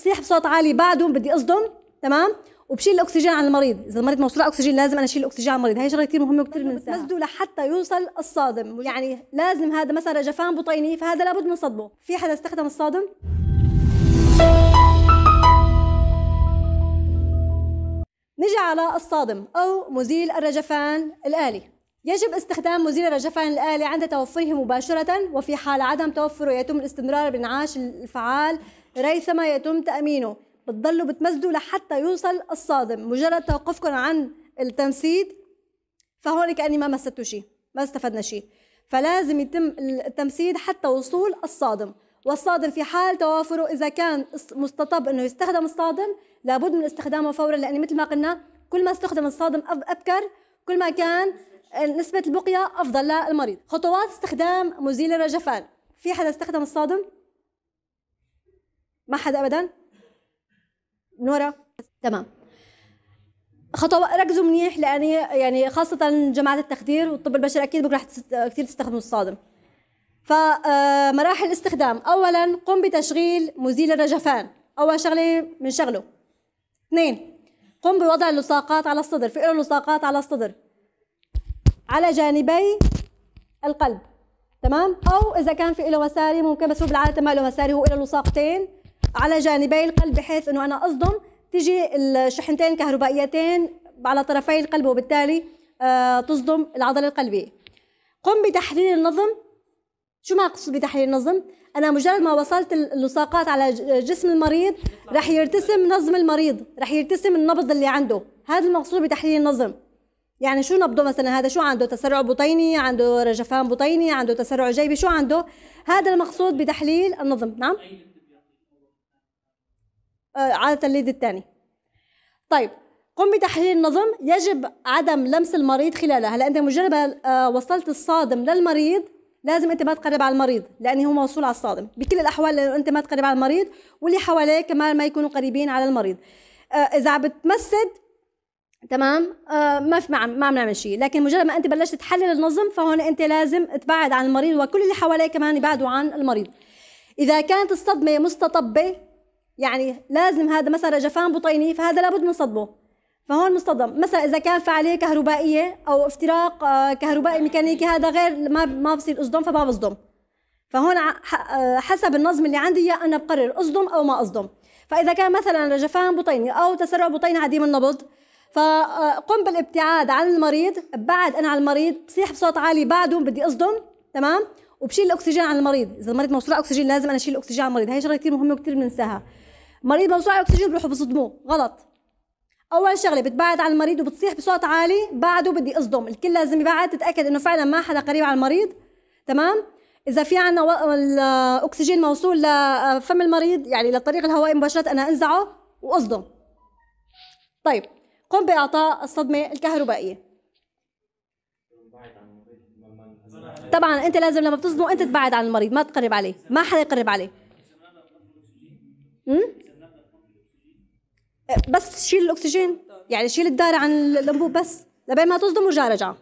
بصيح بصوت عالي بعدهم بدي اصدم تمام وبشيل الاكسجين عن المريض اذا المريض موصول اكسجين لازم انا اشيل الاكسجين عن المريض هي شغله كثير مهمه وكثير بننساها بتمزدوا لحتى يوصل الصادم يعني لازم هذا مثلا جفان بطيني فهذا لابد من صدمه في حدا استخدم الصادم نجي على الصادم او مزيل الرجفان الالي يجب استخدام مزيل الجفن الآلي عند توفره مباشرة وفي حال عدم توفره يتم الاستمرار بالانعاش الفعال ريثما يتم تأمينه بتضلوا بتمزدوا لحتى يوصل الصادم مجرد توقفكم عن التمسيد فهون كأني ما مسدتوا شيء ما استفدنا شيء فلازم يتم التمسيد حتى وصول الصادم والصادم في حال توافره إذا كان مستطب أنه يستخدم الصادم لابد من استخدامه فورا لأن مثل ما قلنا كل ما استخدم الصادم أبكر كل ما كان نسبة البقية أفضل للمريض خطوات استخدام مزيل الرجفان في حدا استخدم الصادم؟ ما حدا أبدا؟ نورا تمام خطوة ركزوا منيح لأني يعني خاصة جماعة التخدير والطب البشري أكيد بكره كثير تستخدموا الصادم فمراحل آه، الاستخدام أولا قم بتشغيل مزيل الرجفان أول شغلة بنشغله اثنين قم بوضع اللصاقات على الصدر في له لصاقات على الصدر على جانبي القلب تمام او اذا كان في له مساري ممكن بس هو بالعاده ما له مساري هو له لصاقتين على جانبي القلب بحيث انه انا اصدم تجي الشحنتين الكهربائيتين على طرفي القلب وبالتالي آه، تصدم العضله القلبيه قم بتحليل النظم شو ما اقصد بتحليل النظم انا مجرد ما وصلت اللصاقات على جسم المريض رح يرتسم نظم المريض رح يرتسم النبض اللي عنده هذا المقصود بتحليل النظم يعني شو نبضه مثلا هذا شو عنده تسرع بطيني عنده رجفان بطيني عنده تسرع جيبي شو عنده هذا المقصود بتحليل النظم نعم آه، عادة الليد الثاني طيب قم بتحليل النظم يجب عدم لمس المريض خلالها هلا انت مجرد آه، وصلت الصادم للمريض لازم انت ما تقرب على المريض لانه هو موصول على الصادم بكل الاحوال لانه انت ما تقرب على المريض واللي حواليك كمان ما يكونوا قريبين على المريض آه، اذا عم بتمسد تمام آه، ما في ما عم ما عم نعمل شيء لكن مجرد ما انت بلشت تحلل النظم فهون انت لازم تبعد عن المريض وكل اللي حواليك كمان يبعدوا عن المريض اذا كانت الصدمه مستطبه يعني لازم هذا مثلا جفان بطيني فهذا لابد من صدمه فهون مصطدم مثلا اذا كان فعاليه كهربائيه او افتراق آه، كهربائي ميكانيكي هذا غير ما ما بصير اصدم فما بصدم فهون آه، حسب النظم اللي عندي اياه انا بقرر اصدم او ما اصدم فاذا كان مثلا رجفان بطيني او تسرع بطيني عديم النبض فقم بالابتعاد عن المريض ابعد انا عن المريض بصيح بصوت عالي بعده بدي اصدم تمام وبشيل الاكسجين عن المريض اذا المريض موصول اكسجين لازم انا اشيل الاكسجين عن المريض هي شغله كثير مهمه وكثير بننساها مريض موصول على اكسجين بروحوا بصدموه غلط اول شغله بتبعد عن المريض وبتصيح بصوت عالي بعده بدي اصدم الكل لازم يبعد تتاكد انه فعلا ما حدا قريب على المريض تمام اذا في عندنا الاكسجين موصول لفم المريض يعني للطريق الهوائي مباشره انا انزعه واصدم طيب قم بإعطاء الصدمة الكهربائية طبعا انت لازم لما بتصدمه انت تبعد عن المريض ما تقرب عليه ما حدا يقرب عليه بس شيل الاكسجين يعني شيل الدار عن الانبوب بس لبين ما تصدم ورجع رجعه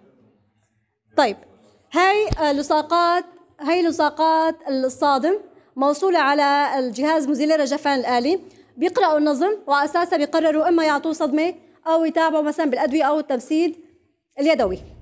طيب هاي لصاقات هاي لصاقات الصادم موصولة على الجهاز مزيل الرجفان الآلي بيقرأوا النظم وأساسا بيقرروا إما يعطوه صدمة او يتابعوا مثلا بالادويه او التمسيد اليدوي